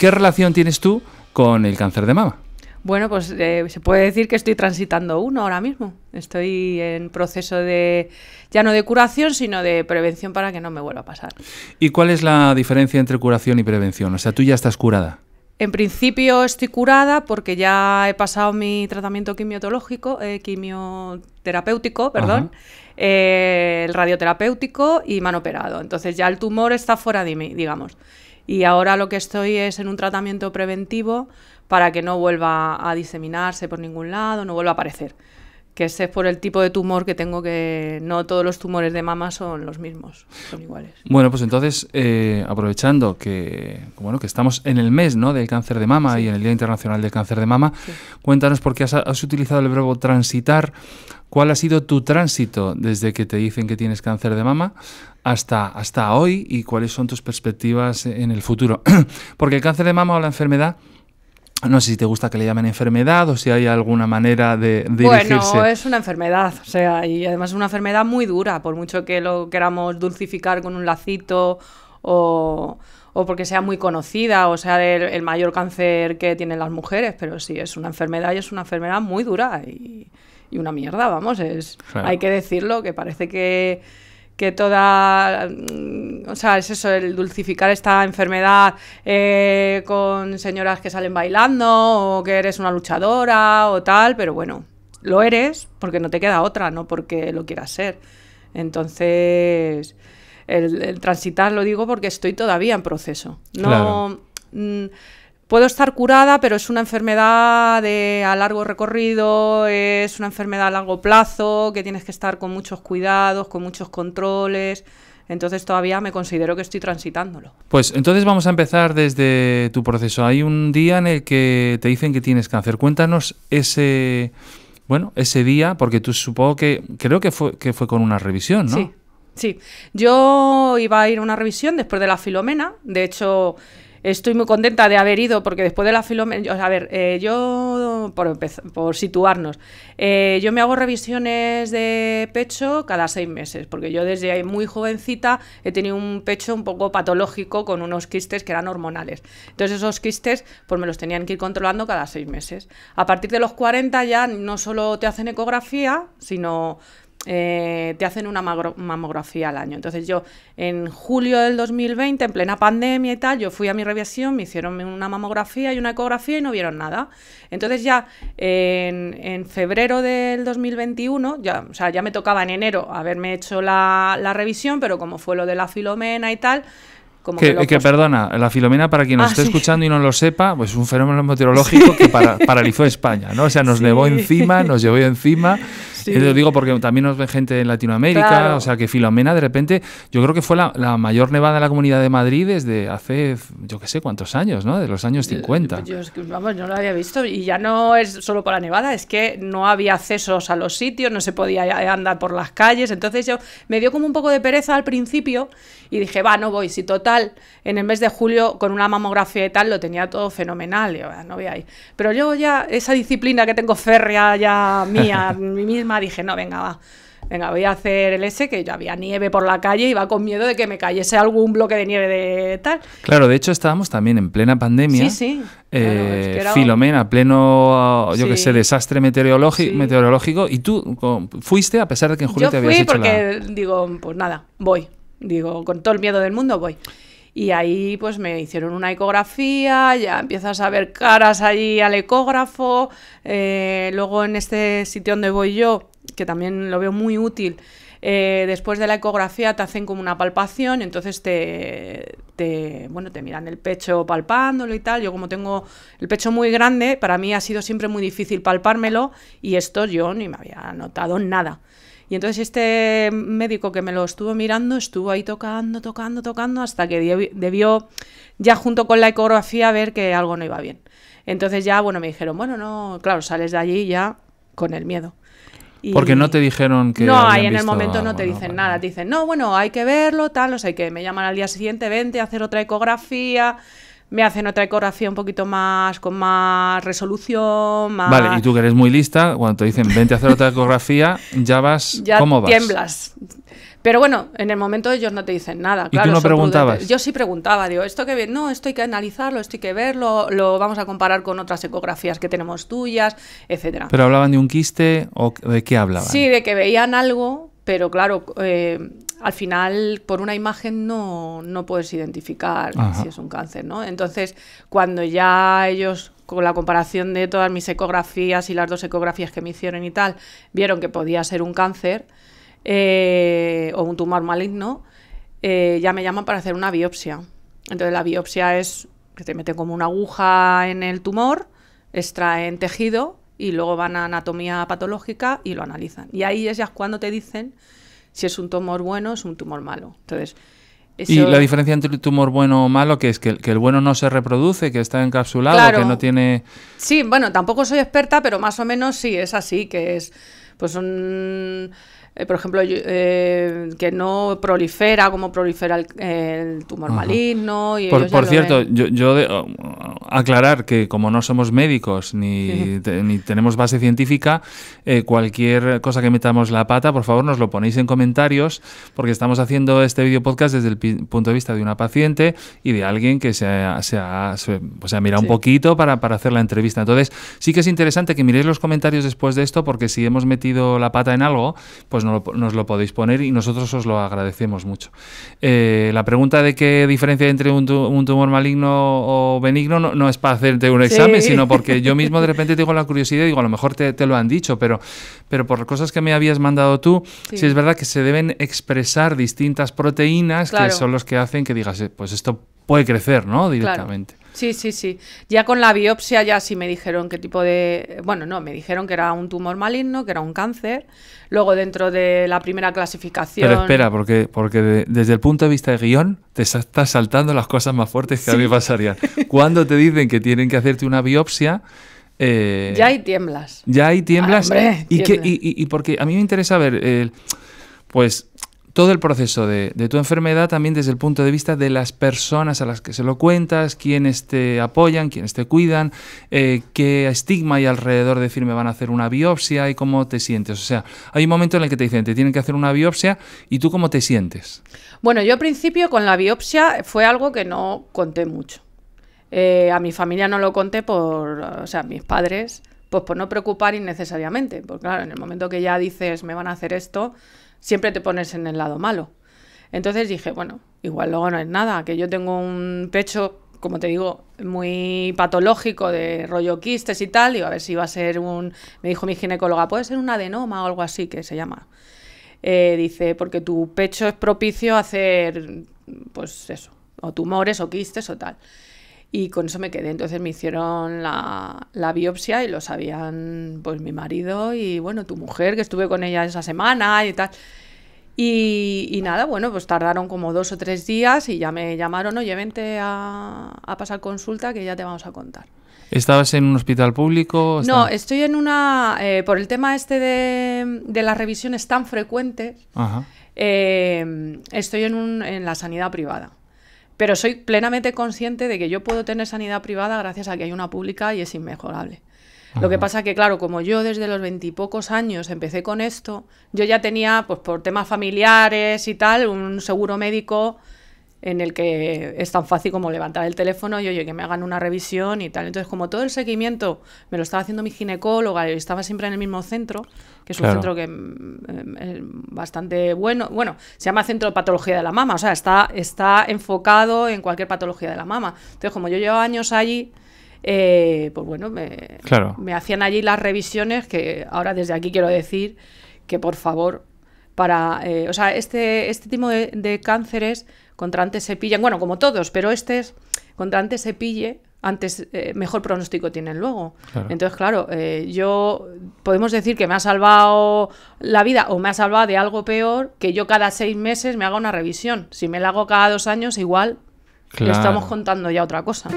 ¿Qué relación tienes tú con el cáncer de mama? Bueno, pues eh, se puede decir que estoy transitando uno ahora mismo. Estoy en proceso de, ya no de curación, sino de prevención para que no me vuelva a pasar. ¿Y cuál es la diferencia entre curación y prevención? O sea, tú ya estás curada. En principio estoy curada porque ya he pasado mi tratamiento quimiotológico, eh, quimioterapéutico, perdón, eh, el radioterapéutico y mano operado. Entonces ya el tumor está fuera de mí, digamos y ahora lo que estoy es en un tratamiento preventivo para que no vuelva a diseminarse por ningún lado, no vuelva a aparecer que ese es por el tipo de tumor que tengo que no todos los tumores de mama son los mismos, son iguales. Bueno, pues entonces eh, aprovechando que bueno que estamos en el mes ¿no? del cáncer de mama y en el Día Internacional del Cáncer de Mama, cuéntanos por qué has, utilizado el verbo transitar. ¿Cuál ha sido tu tránsito desde que te dicen que tienes cáncer de mama hasta, hasta hoy y cuáles son tus perspectivas en el futuro? Porque el cáncer de mama o la enfermedad no sé si te gusta que le llamen enfermedad o si hay alguna manera de, bueno, dirigirse. es una enfermedad, o sea, y además es una enfermedad muy dura, por mucho que lo queramos dulcificar con un lacito o, o porque sea muy conocida o sea el, mayor cáncer que tienen las mujeres, pero sí, es una enfermedad y es una enfermedad muy dura y, y una mierda, vamos, es, hay que decirlo, que parece que que toda o sea, es eso, el dulcificar esta enfermedad eh, con señoras que salen bailando o que eres una luchadora o tal, pero bueno, lo eres porque no te queda otra, no porque lo quieras ser. Entonces, el, transitar lo digo porque estoy todavía en proceso. No. Mm, puedo estar curada, pero es una enfermedad de, a largo recorrido, es una enfermedad a largo plazo, que tienes que estar con muchos cuidados, con muchos controles. Entonces todavía me considero que estoy transitándolo. Pues entonces vamos a empezar desde tu proceso. Hay un día en el que te dicen que tienes cáncer. Cuéntanos ese, bueno, ese día, porque tú supongo que, creo que fue, que fue con una revisión, ¿no? Sí, sí. Yo iba a ir a una revisión después de la Filomena. De hecho... Estoy muy contenta de haber ido porque después de la Filomena, a ver, eh, yo, por, situarnos, eh, yo me hago revisiones de pecho cada seis meses, porque yo desde muy jovencita he tenido un pecho un poco patológico con unos quistes que eran hormonales. Entonces esos quistes pues me los tenían que ir controlando cada seis meses. A partir de los 40 ya no solo te hacen ecografía, sino eh, te hacen una mamografía al año. Entonces yo en julio del 2020, en plena pandemia y tal, yo fui a mi revisión, me hicieron una mamografía y una ecografía y no vieron nada. Entonces ya en, febrero del 2021, ya, o sea, ya me tocaba en enero haberme hecho la, revisión, pero como fue lo de la filomena y tal, como que, perdona, la filomena, para quien nos ah, esté escuchando y no lo sepa, pues es un fenómeno meteorológico que paralizó España, ¿no? O sea, nos llevó encima, nos llevó encima Sí. Lo digo porque también nos ve gente en Latinoamérica, o sea que Filomena de repente, yo creo que fue la, mayor nevada de la Comunidad de Madrid desde hace, yo qué sé, cuántos años, ¿no? De los años 50. Yo, vamos, no lo había visto y ya no es solo por la nevada, es que no había accesos a los sitios, no se podía eh, andar por las calles, entonces yo me dio como un poco de pereza al principio y dije, va, no voy, si total, en el mes de julio con una mamografía y tal lo tenía todo fenomenal, no voy ahí. Pero yo ya, esa disciplina que tengo férrea ya mía, mi misma, dije, no, venga, va. Venga, voy a hacer el S, que ya había nieve por la calle, y iba con miedo de que me cayese algún bloque de nieve de tal. Claro, de hecho estábamos también en plena pandemia. Sí, eh, Filomena, pleno, yo que sé, desastre meteorológico, meteorológico. Y tú fuiste a pesar de que en julio te habías fui porque digo, pues nada, voy. Digo, con todo el miedo del mundo voy. Y ahí pues me hicieron una ecografía, ya empiezas a ver caras allí al ecógrafo. Eh, luego en este sitio donde voy yo, que también lo veo muy útil, eh, después de la ecografía te hacen como una palpación, entonces te, bueno, te miran el pecho palpándolo y tal. Yo como tengo el pecho muy grande, para mí ha sido siempre muy difícil palpármelo y esto yo ni me había notado nada. Y entonces este médico que me lo estuvo mirando estuvo ahí tocando, tocando, tocando, hasta que debió ya junto con la ecografía ver que algo no iba bien. Entonces ya, bueno, me dijeron, bueno, no, claro, sales de allí ya con el miedo. Porque no te dijeron que. No, ahí en el momento no te dicen nada. Te dicen, no, bueno, hay que verlo, tal, o sea, que me llaman al día siguiente, vente a hacer otra ecografía me hacen otra ecografía un poquito más con más resolución, más... Vale, y tú que eres muy lista, cuando te dicen vente a hacer otra ecografía, ya vas, ¿cómo vas? tiemblas. Pero bueno, en el momento ellos no te dicen nada. ¿Y claro, tú no preguntabas? Yo sí preguntaba, digo, esto que no, esto hay que analizarlo, esto hay que verlo, lo vamos a comparar con otras ecografías que tenemos tuyas, etcétera. ¿Pero hablaban de un quiste o de qué hablaban? Sí, de que veían algo, pero claro, eh, al final por una imagen no, puedes identificar si es un cáncer, ¿no? Entonces, cuando ya ellos, con la comparación de todas mis ecografías y las dos ecografías que me hicieron y tal, vieron que podía ser un cáncer eh, o un tumor maligno, eh, ya me llaman para hacer una biopsia. Entonces, la biopsia es que te meten como una aguja en el tumor, extraen tejido y luego van a anatomía patológica y lo analizan. Y ahí es ya cuando te dicen si es un tumor bueno, es un tumor malo. Entonces, ¿Y la diferencia entre el tumor bueno o malo, que es que, el bueno no se reproduce, que está encapsulado, que no tiene... Sí, bueno, tampoco soy experta, pero más o menos sí, es así, que es pues un... Eh, por ejemplo, eh, que no prolifera como prolifera el, tumor maligno. Y por, cierto, yo, aclarar que como no somos médicos ni, tenemos base científica, eh, cualquier cosa que metamos la pata, por favor nos lo ponéis en comentarios porque estamos haciendo este video podcast desde el punto de vista de una paciente y de alguien que se ha, se pues mirado un poquito para, hacer la entrevista. Entonces, sí que es interesante que miréis los comentarios después de esto porque si hemos metido la pata en algo, pues nos lo podéis poner y nosotros os lo agradecemos mucho. Eh, la pregunta de qué diferencia entre un, tumor maligno o benigno no es para hacerte un examen, sino porque yo mismo de repente tengo la curiosidad y digo, a lo mejor te, te, lo han dicho, pero, pero por cosas que me habías mandado tú, sí. es verdad que se deben expresar distintas proteínas que son los que hacen que digas, eh, pues esto puede crecer, ¿no? Directamente. Sí, sí, sí. Ya con la biopsia ya sí me dijeron qué tipo de... Bueno, no, me dijeron que era un tumor maligno, que era un cáncer. Luego dentro de la primera clasificación... Pero espera, porque, porque desde el punto de vista de guión te estás saltando las cosas más fuertes que a mí pasarían. Cuando te dicen que tienen que hacerte una biopsia... Eh, ya hay tiemblas. Ya hay tiemblas. Ah, y, que, y, porque a mí me interesa ver... pues todo el proceso de, tu enfermedad también desde el punto de vista de las personas a las que se lo cuentas, quienes te apoyan, quienes te cuidan, eh, qué estigma hay alrededor de decir van a hacer una biopsia y cómo te sientes. O sea, hay un momento en el que te dicen te tienen que hacer una biopsia y tú cómo te sientes. Bueno, yo al principio con la biopsia fue algo que no conté mucho. Eh, a mi familia no lo conté por, o sea, mis padres, pues por no preocupar innecesariamente. Porque claro, en el momento que ya dices me van a hacer esto, siempre te pones en el lado malo. Entonces dije, bueno, igual luego no es nada, que yo tengo un pecho, como te digo, muy patológico de rollo quistes y tal, y a ver si va a ser un, me dijo mi ginecóloga, puede ser un adenoma o algo así que se llama. Eh, dice, porque tu pecho es propicio a hacer, pues eso, o tumores o quistes o tal y con eso me quedé. Entonces me hicieron la, biopsia y lo sabían pues mi marido y bueno, tu mujer, que estuve con ella esa semana y tal. Y, nada, bueno, pues tardaron como dos o tres días y ya me llamaron, oye, vente a, pasar consulta que ya te vamos a contar. ¿Estabas en un hospital público? No, estoy en una... Eh, por el tema este de, de las revisiones tan frecuentes, eh, estoy en la sanidad privada. Pero soy plenamente consciente de que yo puedo tener sanidad privada gracias a que hay una pública y es inmejorable. Lo que pasa que, claro, como yo desde los veintipocos años empecé con esto, yo ya tenía, pues por temas familiares y tal, un seguro médico en el que es tan fácil como levantar el teléfono y oye, que me hagan una revisión y tal. Entonces, como todo el seguimiento me lo estaba haciendo mi ginecóloga y estaba siempre en el mismo centro, que es un centro que mm, eh, mm, bastante bueno, bueno, se llama Centro de Patología de la Mama, o sea, está, está enfocado en cualquier patología de la mama. Entonces, como yo llevo años allí, eh, pues bueno, me, me hacían allí las revisiones que ahora desde aquí quiero decir que por favor, para, eh, o sea, este, este tipo de cánceres contra antes se pillan, bueno, como todos, pero este es, contra antes se pille, antes eh, mejor pronóstico tienen luego. Entonces, claro, eh, yo podemos decir que me ha salvado la vida o me ha salvado de algo peor que yo cada seis meses me haga una revisión. Si me la hago cada dos años, igual claro. estamos contando ya otra cosa.